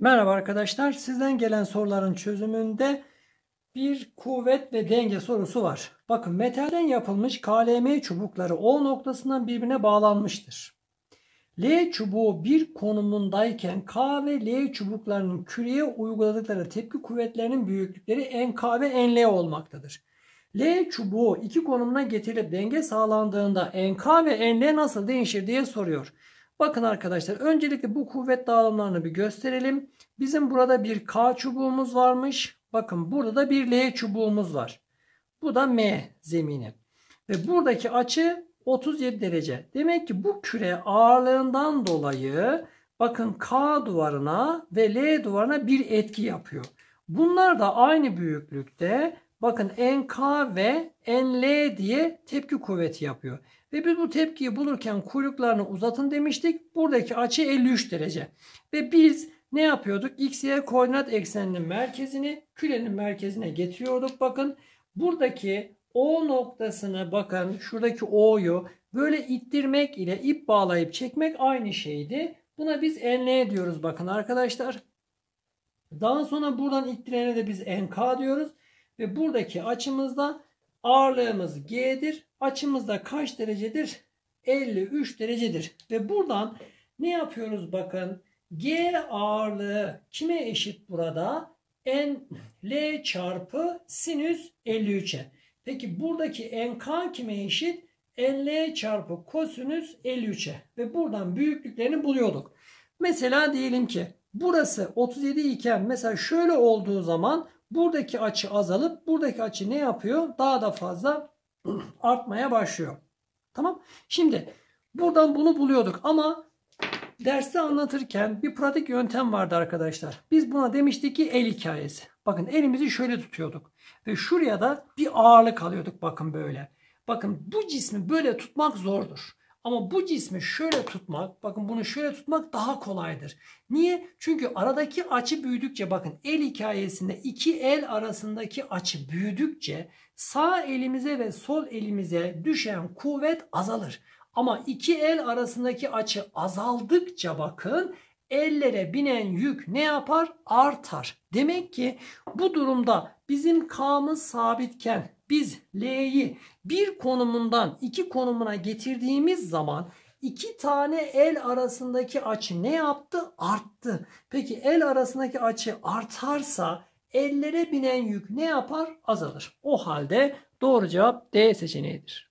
Merhaba arkadaşlar. Sizden gelen soruların çözümünde bir kuvvet ve denge sorusu var. Bakın metalden yapılmış KLM çubukları O noktasından birbirine bağlanmıştır. L çubuğu bir konumundayken K ve L çubuklarının küreye uyguladıkları tepki kuvvetlerinin büyüklükleri NK ve NL olmaktadır. L çubuğu iki konumuna getirilip denge sağlandığında NK ve NL nasıl değişir diye soruyor. Bakın arkadaşlar öncelikle bu kuvvet dağılımlarını bir gösterelim. Bizim burada bir K çubuğumuz varmış. Bakın burada da bir L çubuğumuz var. Bu da M zemini. Ve buradaki açı 37 derece. Demek ki bu küre ağırlığından dolayı bakın K duvarına ve L duvarına bir etki yapıyor. Bunlar da aynı büyüklükte Bakın NK ve NL diye tepki kuvveti yapıyor. Ve biz bu tepkiyi bulurken kuyruklarını uzatın demiştik. Buradaki açı 53 derece. Ve biz ne yapıyorduk? X, koordinat ekseninin merkezini kürenin merkezine getiriyorduk. Bakın buradaki O noktasını bakın şuradaki O'yu böyle ittirmek ile ip bağlayıp çekmek aynı şeydi. Buna biz NL diyoruz bakın arkadaşlar. Daha sonra buradan ittirene de biz NK diyoruz. Ve buradaki açımızda ağırlığımız G'dir. açımızda kaç derecedir? 53 derecedir. Ve buradan ne yapıyoruz bakın. G ağırlığı kime eşit burada? N, L çarpı sinüs 53'e. Peki buradaki NK kime eşit? NL çarpı kosinüs 53'e. Ve buradan büyüklüklerini buluyorduk. Mesela diyelim ki burası 37 iken mesela şöyle olduğu zaman Buradaki açı azalıp buradaki açı ne yapıyor? Daha da fazla artmaya başlıyor. Tamam. Şimdi buradan bunu buluyorduk ama derste anlatırken bir pratik yöntem vardı arkadaşlar. Biz buna demiştik ki el hikayesi. Bakın elimizi şöyle tutuyorduk. Ve şuraya da bir ağırlık alıyorduk bakın böyle. Bakın bu cismi böyle tutmak zordur. Ama bu cismi şöyle tutmak, bakın bunu şöyle tutmak daha kolaydır. Niye? Çünkü aradaki açı büyüdükçe bakın el hikayesinde iki el arasındaki açı büyüdükçe sağ elimize ve sol elimize düşen kuvvet azalır. Ama iki el arasındaki açı azaldıkça bakın ellere binen yük ne yapar? Artar. Demek ki bu durumda bizim K'mız sabitken biz L'yi bir konumundan iki konumuna getirdiğimiz zaman iki tane el arasındaki açı ne yaptı? Arttı. Peki el arasındaki açı artarsa ellere binen yük ne yapar? Azalır. O halde doğru cevap D seçeneğidir.